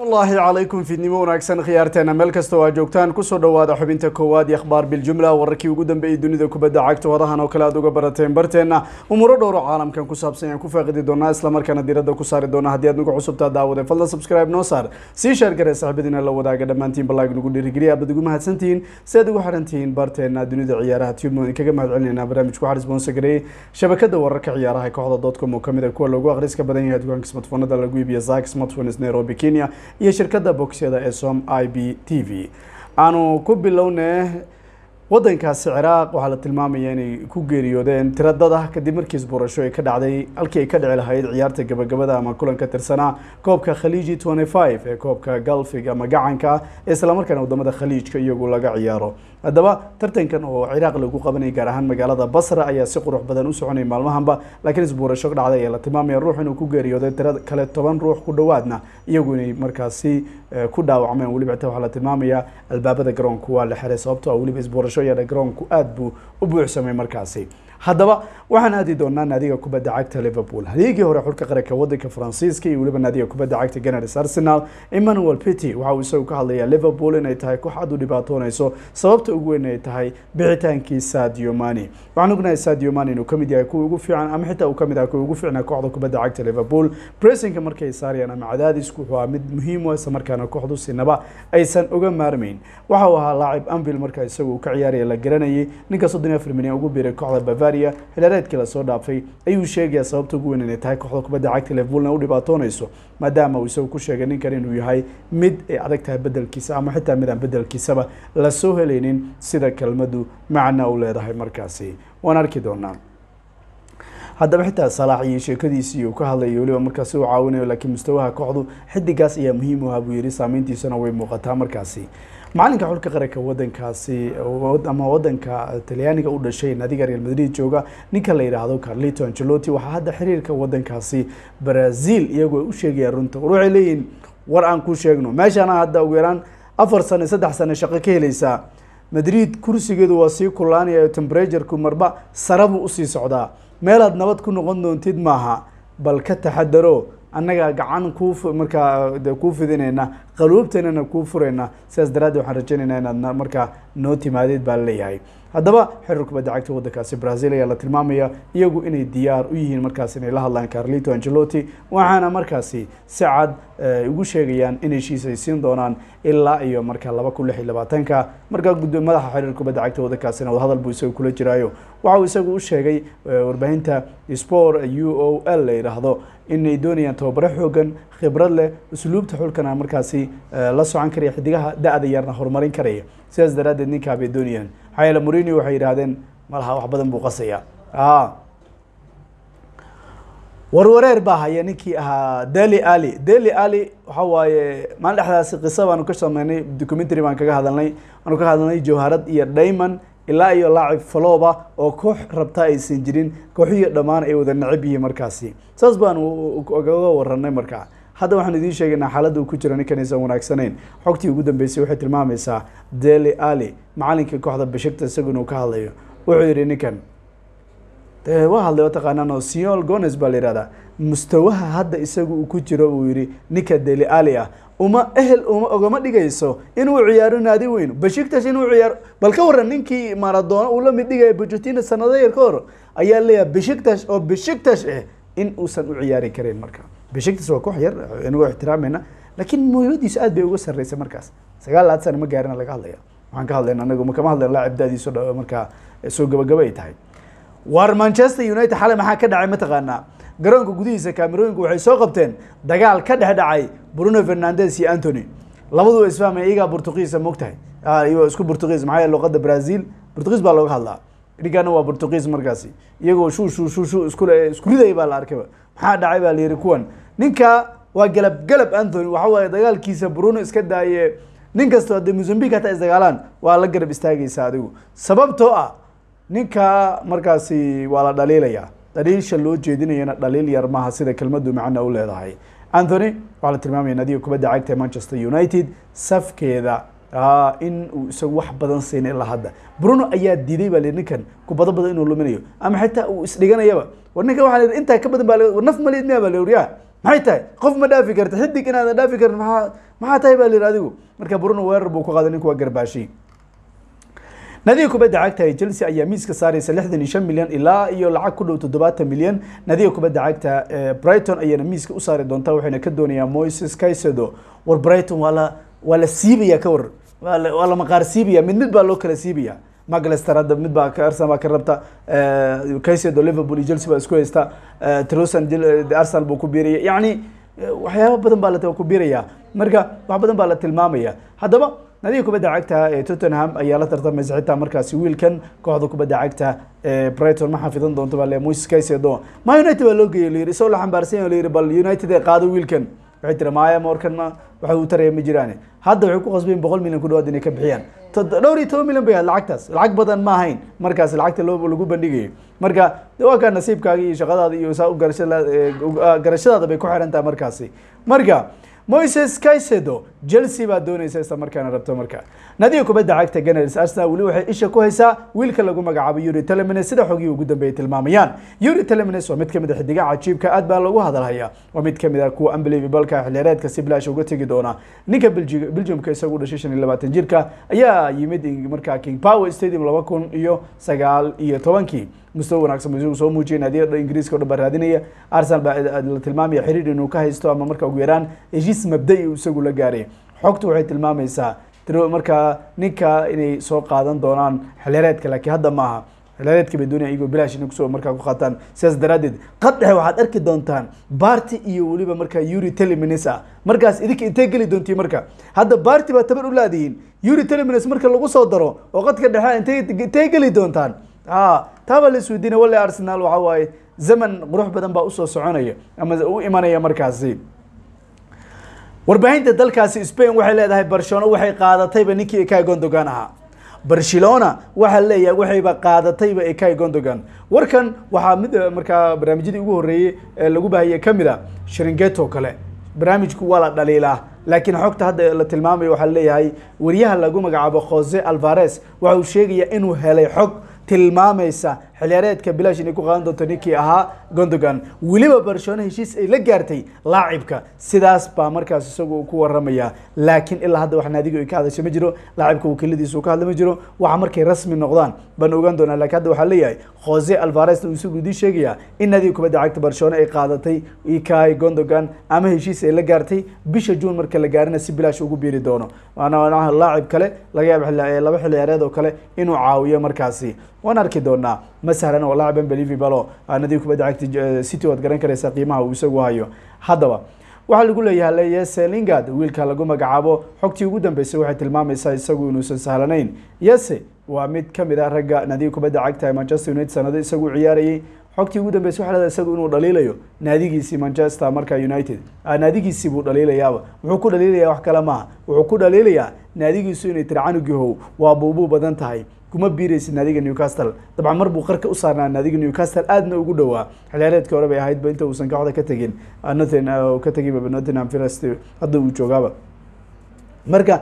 wallaahi calaykum fiidnimo wanaagsan khiyaarteena meel kastoo aad joogtaan kusoo dhowaada xubinta koowaad iyo akhbaar biljumla wararkii ugu dambeeyey dunida kubadda cagta warahan oo kale aad uga barateen barteenna umuro dhowro caalamkan ku saabsan ayaan ku faaqidi doonaa islamarkaana diiradda ku saari doona haddii aad nagu cusubtaa daawade fadlan subscribe noo saar sii sheergare saaxiibadiina la wadaaga dhammaantiin ballayg nagu dhiirigeliya aabad ugu mahadsantihiin si aad ugu xarantihiin barteenna dunida ciyaaraha tube waan kaga mahad celinaynaa barnaamijku waxaa isboonsa gareeyey shabakada wararka ciyaaraha kooxda dotcom oo kamid a ah kuwa loogu akhriska badan yahay dukaanka smartfoonada lagu iibiya zak smartphones nairobi kenya iyo shirkadda bogsyada ee som i b t v aanu ku bilowne wadankaasi ciraaq waxaa la tilmaamaya inay ku geeriyoodeen tiradada kadib markiis buurasho ay ka dhacday halkii ay ka dhici lahayd ciyaarta gabagabada ama kulanka tirsanaa koobka khaliiji ee koobka galfiga ama gacanka ee islamarkaana wadamada khaliijka iyagu laga ciyaaro haddaba tartankan oo ciraaq lagu qabanaya gaar ahaan magaalada basra ayaa si qurux badan u soconaya maalmahanba laakiin isbuurasho dhacday ayaa la tilmaamaya ruux inuu ku geeriyooday tira kale toban ruux ku dhawaadna iyagu inay markaasi eh, ku dhaawacmeen weliba xitaa waxaa la tilmaamayaa albaabada garoonku waa la xiray sababto ah weliba isbuurasho yadha garoonku aada buu u buuxsamay markaasi haddaba waxaan aadi doonaa naadiga kubadda cagta liverpool haliigii hore xulka qaranka wadanka faransiiska iyo weliba naadiga kubadda cagta ganars arsenal emmanuel pity waxa uu isagu ka hadlayaa liverpool inay tahay koox u dhibaatoonayso sababta ugu weyn ay tahay bixitaankii sadio mani waxaan ognahay sadio mani inuu kamid yahay kuwa ugu fiican ama xitaa uu kamid yahay kuwa ugu fiicnaa kooxda kubadda cagta liverpool pressinka markay saarayaan ama cadaadisku wuxuu ahaa mid muhiim u ah isla markaana kooxdu sinaba aysan uga maarmayn waxa uu ahaa laacib anvil marka isagu uu ka ciyaaraya la garanayay ninka soddon afar milyan ugu biiray kooxda bava Bavaria xillireedkii lasoo dhaafay ayuu sheegaya sababta ugu weyn inay tahay kooxda kubadda cagta Liverpoolna u dhibaatoonayso maadaama uu isagu ku sheegay ninkan inuu yahay mid ay adag tahay beddelkiisa ama xitaa mid aan bedelkiisaba lasoo helaynin sida kelmadu macna u leedahay markaasi waan arki doonaa haddaba xitaa salaax iyo sheekadiisii uu ka hadlayo weliba markaasi u caawinayo laakiin mustawaha kooxdu xidigaas ayaa muhiim u ahaa buu yidhi saameyntiisana way muuqataa markaasi macalinka xulka qaranka wadankaasi ama wadanka talyaaniga u dhashay naadiga real madrid jooga ninka la yidhaahdo carlito angelotti waxaa hadda xiriirka wadankaasi brazil iyagoo u sheegayaan runta war waxay leeyihiin war aan ku sheegno meeshaana hadda ugu yaraan afar sane saddex sane shaqo ka helaysaa madrid kursigeedu waa sii kulaanaya tembraturku marba sarabuu usii socdaa meelaad nabad ku noqon doontid maaha bal ka taxadaro annaga gacan ku markaa de kuu fidinaynaa qaluubtanana kuu furaynaa sidaas daraaddeed waxaan rajaynaynaa inaad markaa noo timaadeed baa laleeyahay haddaba xiriir kubadda cagta waddankaasi brazil ayaa la tilmaamaya iyagu inay diyaar u yihiin markaas inay la hadlaan carlito angelotti waxaana markaasi si cad eh, ugu sheegayaan in heshiis siin doonaan ilaa iyo marka laba kun lix iyo labaatanka markaa guddo madaxa xeriir kubadda cagta waddankaasina wadahadal buu isagu kula jiraayo waxa uu isagu u sheegay eh, warbaahinta sport u o l la yidhaahdo inay doonayaan tababaro xoogan khibrad leh usluubta xulkana markaasi eh, la socon karaya xidigaha da-da yarna horumarin karaya sidaas daraaddeed ninkaa bay doonayaan maxaa yeele murini waxay yidhaahdeen malaha wax badan buu qasayaa ah. warwareer baa haya ninkii ahaa deli ali deli ali waxa waaye maalin dhexdaasi qiso baanu ka sameynay documentary baan kaga hadalnay waanu ka hadalnay jawharad iyo dayman ilaa iyo laacib faloba oo koox rabta aysan jirin kooxiyo dhammaan ay wada necab yihiin markaasi saas baanu kaga waranay markaa hadda waxaan idiin sheegaynaa xaaladda uu ku jira ninkanaysan wanaagsanayn xogtii ugu dambeysay waxay tilmaamaysaa deli ali macalinka kooxda bashigta isagu inuu ka hadlayo wuxuu yidhi ninkan waa hadlay taqaanaano siol gones baa la yihahdaa mustawaha hadda isagu uu ku jiro uu yihi ninka deli ali ah uma ehel uma ogama dhigayso inuu ciyaaro naadi weyn bashigtas inuu ciyaaro bal ka waran ninkii maradoona uu la mid dhigaya bujutina sanado yar ka hor ayaa leeyahay bashigtas oo bashigtas eh in uusan u ciyaari karayn markaa beshiktis waa koox yar inagoo ixtiraamayna laakiin muhiimadiisu aad bay uga sarreysay markaas sagaal aad sana ma gaarina laga hadlaya waxaan ka hadlayna anagu makama hadlayna laacib daadiiso dha markaa soo gabagaba ay tahay war manchester united xalay maxaa ka dhacay mataqaanaa garoonka gudihiisa kaamerooyinku waxay soo qabteen dagaal ka dhex dhacay bruno fernandes iyo antony labadu way isfahmaya iyagaa burtuqiisa moog tahay ah, isku burtuqiis maxaa yeele luqadda brazil burtuqiis baa looga hadlaa dhigana waa burtuqiis markaasi iyagoo shuu shuu shuu shuu iskule isku riday baa la arkayba maxaa dhacay baa layidhi kuwan ninka waa gelab gelab anthony waxa waaye dagaalkiisa bruno iska daaye nin kastoo haddee mozambique hataa isdagaalaan waa la garab istaagaysa adigu sababtoo ah ninka markaasi waa la dhaliilayaa dhaliilsha loo jeedinayana dhaliil yar maaha sida kelmaddu macna u leedahay anthony waxaa la tilmaamaya nadiga kubadda cagta ee manchester united safkeeda Ah, in uu isagu wax badan siina ilaa hadda bruno ayaa diiday baa l ninkan kubado badan inuu luminayo ama xitaa uu isdhiganayaba war ninkan waa l intaa ka badan ba naf maleed miya ba l ya maxay tahay qof ma dhaafi karta xidig inaadan dhaafi karin maa maxaa tahay ba l yihi adigu marka bruno weerar buu ku qaaday ninku waa garbaashi nadiga kubadda cagta ee chelsea ayaa miiska saaraysa lixdan iyo shan milyan ilaa iyo lacag ku dhow toddobaatan milyan nadiga kubadda cagta eh, brighton ayayna miiska u saari doontaa waxayna ka doonayaa moises kaisedo war brighton waa la waa la siibaya ka war waa la maqaar siibaya mid mid baa loo kala siibaya maclester hadda mid baa arsenal baa ka rabta kaysedo eh, liverpool iyo chelsea baa isku haysta eh, trosan eh, arsenal buu ku biiraya yacni waxyaaba badan baa la ku biiraya marka wax badan baa la tilmaamaya haddaba nadiga kubadda cagta ee tottenham ayaa la tartamaysa xitaa markaasi wiilkan kooxda kubadda cagta ee brighton ma xafidan doonto baa le moises kaysedo ma united baa loo geeyay la yiri isagoo la xambaarsan la yiri bal united ee qaado wiilkan waxay tiri maya morkanna waxay u taraya ma jiraan hadda waxay ku qasbeen boqol milyan ku dhawaad inay ka bixiyaan dhowr iyo toban milyan bay ahayd lacagtaas lacag badan ma ahayn markaas lacagta loo lagu bandhigayo marka de waa kaa nasiibkaaga iyo shaqadaada iyo saa garashadaada garashadaada bay ku xiran tahay markaasi marka moises kaisedo chelsea baa doonaysa isla markaana rabto marka nadiga kubadda cagta ganars arsenal weli waxay isha ku haysaa wiilka lagu magacaabo yuri telemines sida xogihii ugu dambeeyay tilmaamayaan yuri telemines waa mid ka mid a ah xidigaha cajiibka aad baa lagu hadalhayaa waa mid ka mid ah kuwa unbelievableka xilliyareedka si bilaash uga tegi doona ninka belji belgiumka isagu dhashay shan iyo labaatan jirka ayaa yimid markaa king power stadium laba kun iyo sagaal iyo tobankii mustawa wanaagsan buu isagu soo muujiyay naadiga ingiriiska o dhan baa raadinaya arsenal baa la tilmaamaya xiriir inuu ka haysto ama marka ugu yaraan heshiis heshiis mabda-i isagu la gaaray xogta waxay tilmaamaysaa markaa ninka inay soo qaadan doonaan xelereedka laakiin hadda maaha xelereedka bay doonaya iyagoo bilaash inay kusoo markaa ku qaataan sidaas daraaddeed qadhexe waxaad arki doontaan baarti iyo weliba markaa yuri telemines ah markaas idinka intee geli doontiin marka hadda baarti baa taban u laadihiin yuri telemines marka lagu soo daro oo qadka dhexe inte intee geli doontaan a taabaa la isweydiinay wale arsenal waxaa waaye zaman qurux badan baa usoo soconaya ama u imanaya markaasi warbaahinta dalkaasi spain waxay leedahay barcelona waxay qaadatayba ninkii ikay gondogan ahaa barcelona waxaa leeyahay waxayba qaadatayba ikay gondogan warkan waxaa mid eh, markaa barnaamijyadii ugu horreeyey ee eh, lagu baahaya ka mid a sharingeto kale barnaamijku waa la dhaliilaa laakiin xogta hadda la tilmaamayo waxaa leeyahay wariyaha lagu magacaabo jose alvares waxa uu sheegaya inuu helay xog tilmaamaysa xiliyaareedka bilaash inay ku qaadan doonto ninkii ahaa gondogan weliba barcelona heshiis ay la gaartay laacibka sidaas baa markaas isagu ku waramaya laakiin ilaa hadda wax naadigu ay ka hadasho ma jiro laacibka wakiiladiisu ka hadla ma jiro waxa markay rasmi noqdaan baan ogaan doonaa lakiin hadda waxaa leeyahay jose alvaresna uu isagu idii sheegayaa in naadiga kubadda cagta barcelona ay qaadatay ikay gondogan ama heshiis ay la gaartay bisha juun marka la gaarina si bilaash ugu biiri doono laacib kale laga yaaba laba xiliyaareed oo kale inuu caawiyo markaasi waan arki doonaa ma sahlan oo laaciban believabalo ah, nadiib kubadda cagta eh, city waad garan karaysaa qiimaha uu isagu hayo haddaba waxaa lagu leeyaha leeya eh, selingard wiilka lagu magacaabo xogtii ugu dambeysay waxay tilmaamaysaa isagu inuusan sahlanayn yase eh, waa mid kamid ah ragga naadiga kubadda cagta ee manchester united sanado isagu ciyaarayay xogtii ugu dambeysay waxa leedahay isagu inuu dhaliilayo naadigiisii manchester marka united ah, naadigiisii buu dhaliilayaaba wuxuu ku dhaliilayaa wax kale maaha wuxuu ku dhaliilayaa naadigiisu inay tircanugihow waa buubuu badan tahay kuma biiraysid naadiga newcastle dabcan mar buu qarka u saarnaa naadiga newcastle aadna ugu dhowaa xilciyaareedkii hore bay ahaydba inta uusan kooxda ka tegin ah, notin ah, ka teginba nottingham forest hadda uu joogaaba marka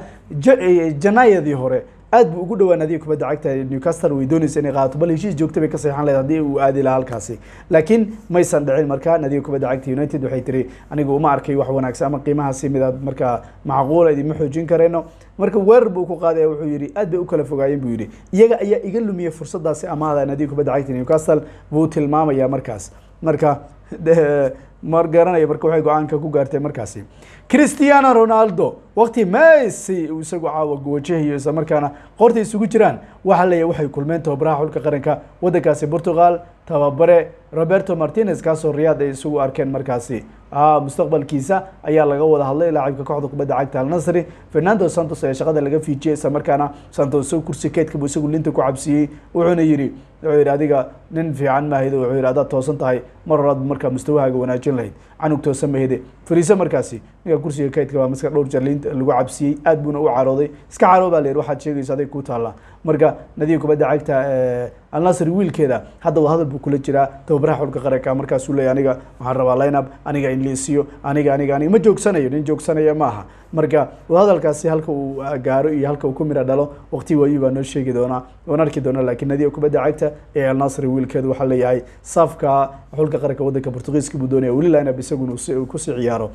eh, janaayadii hore aad buu ugu dhawaan adiga kubadda cagta newcastle way dooneysa inay qaadato bal heshiis joogta bay ka seexan lahayd haddii uu aadi lahaa halkaasi laakiin maysan dhicin marka nadiga kubadda cagta united waxay tiri aniga uma arkay wax wanaagsan ama qiimahaasi midaad ah, markaa macquula idinma xoojin karayno marka weerar buu ku qaaday wuxuu yidhi aad bay u kala fogaayeen buu yidhi iyaga ayaa iga lumiyey fursadaasi amaada nadiga kubadda cagta newcastle buu tilmaamaya markaas marka mar garanaya marka waxay go-aanka ku gaartay markaasi christiano ronaldo wakti messi uu isagu caawa wajahayo isla markaana qorta isugu jiraan waxaa leeyahy waxay kulmeen tababaraha xulka qaranka waddankaasi portugal tababare roberto martinez kaasoo riyaad ay isugu arkeen markaasi ah, mustaqbalkiisa ayaa laga wada hadlay laacibka kooxda kubadda cagta alnasri fernando santos ayaa shaqada laga fiijiyey isla markaana santos kursi keedkabu isagu linta ku cabsiiyey wuxuuna yihi wuxuu yihi adiga nin fiican mahayde wuxuu yihi adaad toosan tahay mar horaadba markaa mustawahaaga wanaajin lahayd canug toosan mahayde fariise markaasi ninka kursiga keydka baa maska dhowr jeer linta lagu cabsiiyey aad buuna u carooday iska caroo baa la waxaad sheegaysa aday ku taallaa marka nadiga kubadda cagta eh, alnasri wiilkeeda hadda wadahadal buu kula jiraa khibraa xulka qaranka markaasuu leeya aniga waxaan rabaa lineup aniga in aniga aniga aniga ma joogsanayo nin joogsanaya maaha marka wadahadalkaasi halka uu ah, gaaro iyo halka uu ku midha dhalo waqti waayi baa noo sheegi doonaa oon arki doonaa laakiin nadiga kubadda cagta ee alnasri wiilkeedu waxaa leeyahay saafka xulka qaranka waddanka portugiiska buu doonaya weli lineup isaguna kusi ciyaaro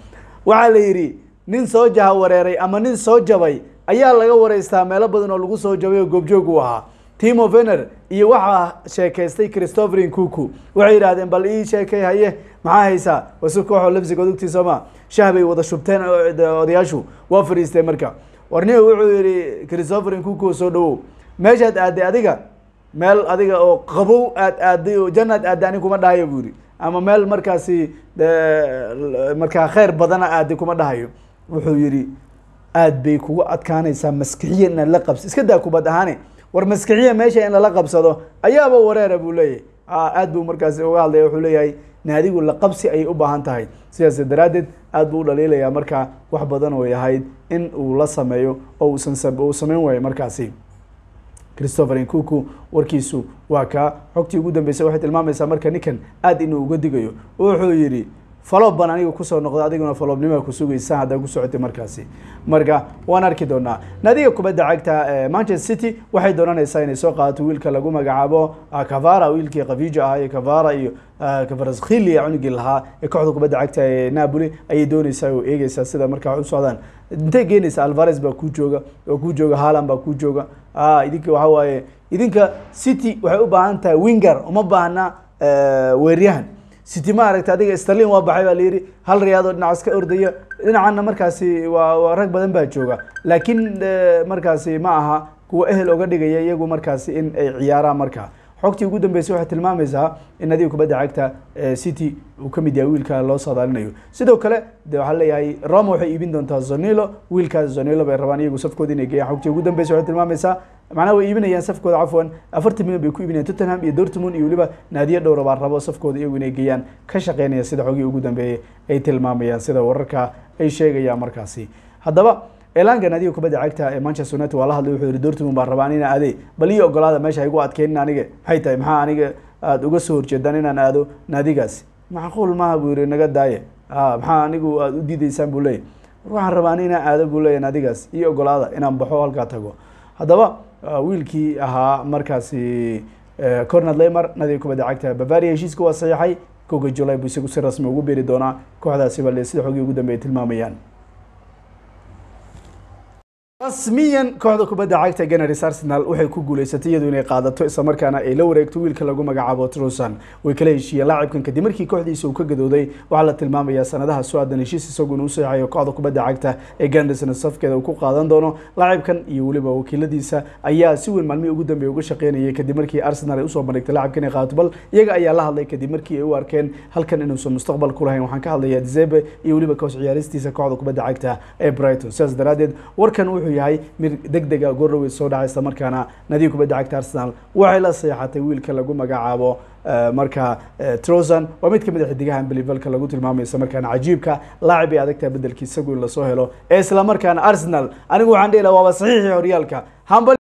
waxaa la yidhi nin soo jaha wareeray ama nin soo jabay ayaa laga wareystaa meelo badan oo lagu soo jabay oo goobjoog u ahaa timo vener iyo waxaa sheekaystay christopherin cuku waxay yidhaahdeen bal ii sheekay haye maxaa haysaa wasirka waxoo labsiga odugtii sooma shah bay wada shubteen odayaashu waa fadhiistay marka warnihu wuxuu yihi christopherin cuku soo dhawow meeshaad aaday adiga meel adiga oo qabow aad aaday oo janaad aaday ani kuma dhahayo buu yihi ama meel markaasi markaa kheyr badana aaday kuma dhahayo wuxuu yihi aad bay kugu adkaanaysaa maskixiya inaad la qabsi iska daa kubad ahaane war maskixiya meesha in lala qabsado ayaaba wareera buu leeyahy ah, aad buu markaasi uga hadlaya wuxuu leeyahay naadigu la qabsi ayay u baahan tahay sidaas daraaddeed aad buu u dhaliilayaa markaa wax badan oo ahayd in uu la sameeyo oo uusan samayn waayo markaasi christopher inkuku warkiisu waa kaa xogtii ugu dambeysa waxay tilmaamaysaa marka ninkan aad inuu uga digayo wuxuu yidhi falob baan aniga kusoo noqda adiguna falobnima kusugaysa haddaa kusocotay markaasi marka waan arki doonaa nadiga kubadda cagta eh, manchester city waxay doonanaysaa inay soo qaadato wiilka lagu magacaabo kavara ah, wiilkii kafijo ahaa iyo kavara iyo kavaraskhili ah, cunugii lahaa ee kooxda kubadda cagta ee napoli ayay doonaysaa oo eegeysaa sida markaa u socdaan intay geenaysa alvares baa ku jooga oo ku jooga haalan baa ku jooga ah, idinka waxaa waaye idinka city waxay u baahan tahay winger uma baahna eh, weeryahan city maaragta adiga starlin waa baxay baa yidhi hal riyaadoo dhinacaas iska ordaya dhinacana markaasi waa waa rag badan baa jooga laakiin eh, markaasi ma aha kuwa ehel oga dhigaya iyagu markaasi in ay ciyaaraan markaa xogtii ugu dambeysay waxay tilmaameysaa in adiga kubadda cagta eh, city uu ka mid yahay wiilka loo saadaalinayo sidoo kale de waxaa leeyahay roma waxay iibin doontaa zonilo wiilkaas zonilo bay rabaan iyagu safkooda inay geeyaan xogtii ugu dambeysay waxay tilmaamaysaa macnaha way iibinayaan safkooda cafwan afartan milyan bay ku iibinayaan tottenham iyo dortmund iyo weliba naadiyo dhowra baa rabo safkooda iyagu inay geeyaan ka shaqeynaya sida xogii ugu dambeeyay ay tilmaamayaan sida wararka ay sheegayaan markaasi haddaba elanga adiga kubadda cagta ee manchester united waa la hadlay wuxuu yihi dortmund baan rabaa ina aadee bal iyo ogolaada meesha igu adkeynin aniga maxay tahay maxaa aniga aada uga soo horjeedaan inaan aado naadigaasi macquul maaha buu yihi naga daaye maxaa anigu aada u diidaysaan buu leeyahy waxaan rabaan inaan aado buu leeyahy naadigaas iyo ogolaada inaan baxo halkaa tago haddaba ah, wiilkii ahaa markaasi eh, cornad lemer nadiga kubadda cagta bavaria heshiiska waa saxiixay koga julay buu isagu si rasmi ugu biiri doonaa kooxdaasiba sida xogii ugu dambeeyay tilmaamayaan rasmiyan kooxda kubadda cagta ganars arsenal waxay ku guuleysatay iyadu inay qaadato islamarkaana ay la wareegto wiilka lagu magacaabo trusan way kala heshiiyeen laacibkan kadib markii kooxdiisa uu ka gadooday waxaa la tilmaamayaa sanadaha soo aadan heshiis isaguona u saxiixayo kooxda kubadda cagta ee gandersna safkeeda uu ku qaadan doono laacibkan iyo weliba wakiiladiisa ayaa si weyn maalmihii ugu dambeeya uga shaqeynayay kadib markii arsenal ay usoo bandhigtay laacibkan ay qaadato bal iyaga ayaa la hadlay kadib markii ay u arkeen halkan inuusan mustaqbal ku lahayn waxaan ka hadlayaa dzebe iyo weliba koos ciyaaristiisa kooxda kubadda cagta ee brighton sidaas daraadeed warkan wuxuu wuxuu yahay mid degdega ah, goorrawey soo dhacay isla markaana nadiif kubadda cagta arsenal waxay la sayaexatay wiilka lagu magacaabo eh, marka eh, trosan waa mid kamid a ah xidigahan belivalka lagu tilmaamayo isla markaana cajiibka laacib ay isagu in lasoo helo ee isla markaana arsenal anigu waxaan dhihi laha waaba saxiixii horyaalka hamba